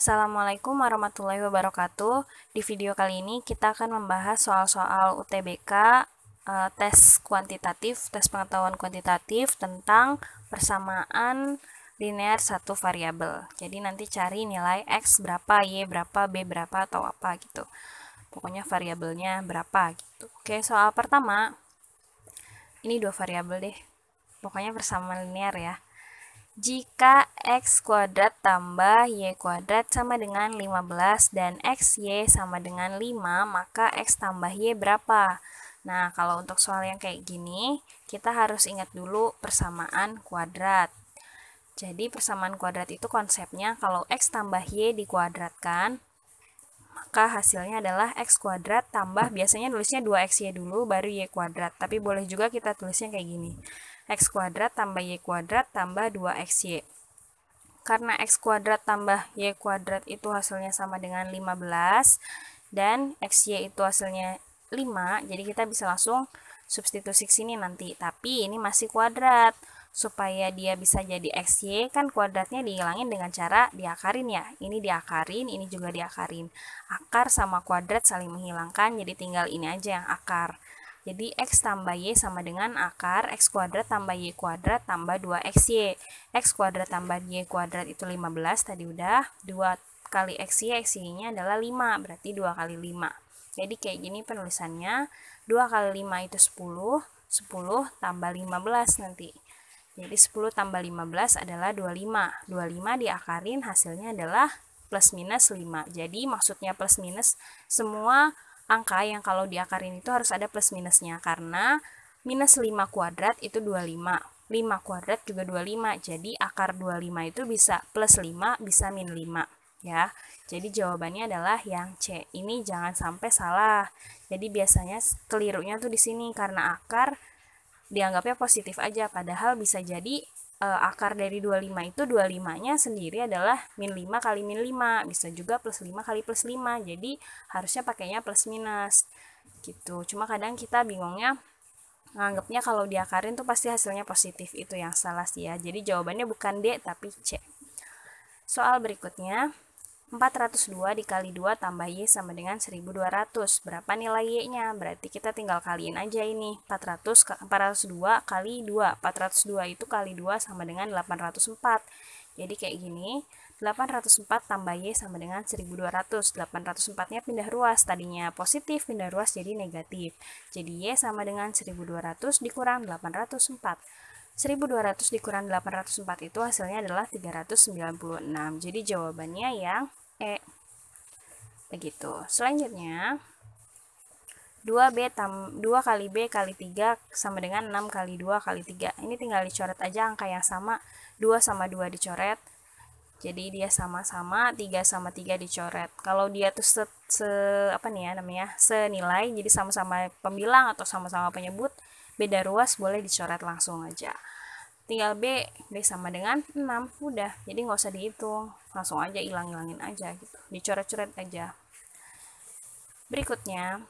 Assalamualaikum warahmatullahi wabarakatuh. Di video kali ini kita akan membahas soal-soal UTBK, eh, tes kuantitatif, tes pengetahuan kuantitatif tentang persamaan linear satu variabel. Jadi nanti cari nilai x berapa, y berapa, b berapa atau apa gitu. Pokoknya variabelnya berapa gitu. Oke, soal pertama ini dua variabel deh. Pokoknya persamaan linear ya jika x kuadrat tambah y kuadrat sama dengan 15 dan x y sama dengan 5, maka x tambah y berapa? Nah, kalau untuk soal yang kayak gini, kita harus ingat dulu persamaan kuadrat. Jadi, persamaan kuadrat itu konsepnya kalau x tambah y dikuadratkan, maka hasilnya adalah x kuadrat tambah, biasanya tulisnya 2xy dulu, baru y kuadrat. Tapi boleh juga kita tulisnya kayak gini. X kuadrat tambah Y kuadrat tambah 2XY. Karena X kuadrat tambah Y kuadrat itu hasilnya sama dengan 15, dan XY itu hasilnya 5, jadi kita bisa langsung substitusi sini nanti. Tapi ini masih kuadrat, supaya dia bisa jadi XY kan kuadratnya dihilangin dengan cara diakarin ya ini diakarin, ini juga diakarin akar sama kuadrat saling menghilangkan jadi tinggal ini aja yang akar jadi X tambah Y sama dengan akar X kuadrat tambah Y kuadrat tambah 2XY. X kuadrat tambah Y kuadrat itu 15 tadi udah. 2 kali XY, XY-nya adalah 5, berarti 2 kali 5. Jadi kayak gini penulisannya. 2 kali 5 itu 10, 10 tambah 15 nanti. Jadi 10 tambah 15 adalah 25. 25 diakarin hasilnya adalah plus minus 5. Jadi maksudnya plus minus semua angka yang kalau diakarin itu harus ada plus minusnya karena minus 5 kuadrat itu 25 5 kuadrat juga 25 jadi akar 25 itu bisa plus 5 bisa min 5 ya jadi jawabannya adalah yang C ini jangan sampai salah jadi biasanya kelirunya tuh di sini karena akar dianggapnya positif aja padahal bisa jadi e, akar dari 25 itu 25-nya sendiri adalah min 5 kali min 5, bisa juga plus 5 kali plus 5. Jadi harusnya pakainya plus minus gitu. Cuma kadang kita bingungnya nganggapnya kalau diakarin tuh pasti hasilnya positif itu yang salah sih ya. Jadi jawabannya bukan D tapi C. Soal berikutnya, 402 dikali 2 tambah Y sama dengan 1200. Berapa nilai Y-nya? Berarti kita tinggal kaliin aja ini. 400 402 kali 2. 402 itu kali 2 sama dengan 804. Jadi kayak gini, 804 tambah Y sama dengan 1200. 804-nya pindah ruas, tadinya positif, pindah ruas jadi negatif. Jadi Y sama dengan 1200 dikurang 804. 1200 dikurang 804 itu hasilnya adalah 396. Jadi jawabannya yang begitu selanjutnya 2B tam, 2 kali B kali 3 sama dengan 6 kali 2 kali 3. Ini tinggal dicoret aja angka yang sama. 2 sama 2 dicoret. Jadi dia sama-sama, 3 sama 3 dicoret. Kalau dia tuh se, se apa nih ya namanya? senilai, jadi sama-sama pembilang atau sama-sama penyebut, beda ruas boleh dicoret langsung aja. Tinggal B, B sama dengan 6, udah. Jadi nggak usah dihitung, langsung aja hilang-hilangin aja gitu. Dicoret-coret aja. Berikutnya,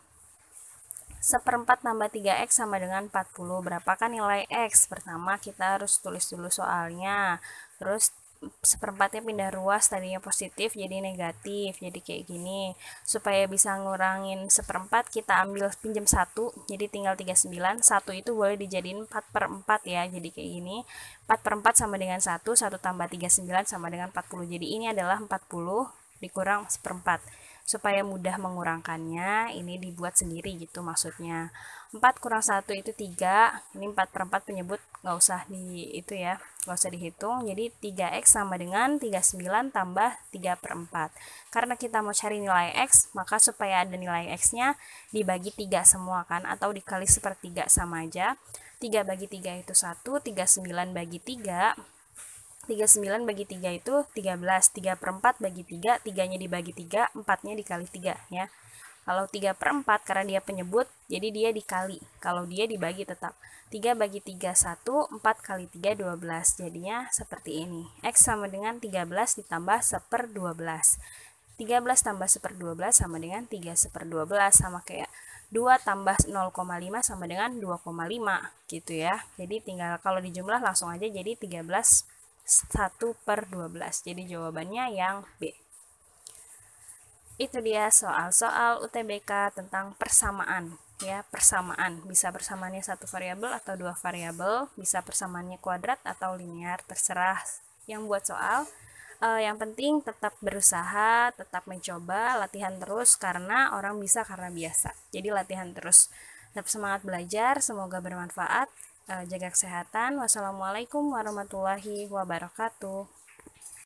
seperempat tambah 3x sama dengan 40. Berapakah nilai x? Pertama kita harus tulis dulu soalnya. Terus seperempatnya pindah ruas tadinya positif jadi negatif jadi kayak gini supaya bisa ngurangin seperempat kita ambil pinjam satu jadi tinggal 39 satu itu boleh dijadiin 4 per 4 ya jadi kayak gini 4 per 4 sama dengan 1 1 tambah 39 sama dengan 40 jadi ini adalah 40 dikurang seperempat supaya mudah mengurangkannya ini dibuat sendiri gitu maksudnya 4 kurang 1 itu 3 ini 4 per 4 penyebut nggak usah di itu ya nggak usah dihitung jadi 3x sama dengan 39 tambah 3 per 4 karena kita mau cari nilai x maka supaya ada nilai x nya dibagi 3 semua kan atau dikali sepertiga sama aja 3 bagi 3 itu 1 39 bagi 3 39 bagi 3 itu 13, 3 per 4 bagi 3, 3-nya dibagi 3, 4-nya dikali 3 ya. Kalau 3 per 4 karena dia penyebut, jadi dia dikali. Kalau dia dibagi tetap. 3 bagi 3, 1, 4 kali 3, 12. Jadinya seperti ini. X sama dengan 13 ditambah 1 per 12. 13 tambah 1 per 12 sama dengan 3 1 per 12 sama kayak 2 tambah 0,5 sama dengan 2,5 gitu ya. Jadi tinggal kalau dijumlah langsung aja jadi 13 1 per 12 jadi jawabannya yang B itu dia soal-soal UTBK tentang persamaan ya persamaan bisa persamaannya satu variabel atau dua variabel bisa persamaannya kuadrat atau linear terserah yang buat soal e, yang penting tetap berusaha, tetap mencoba, latihan terus karena orang bisa karena biasa. Jadi latihan terus. Tetap semangat belajar, semoga bermanfaat. Eh, jaga kesehatan. Wassalamualaikum warahmatullahi wabarakatuh.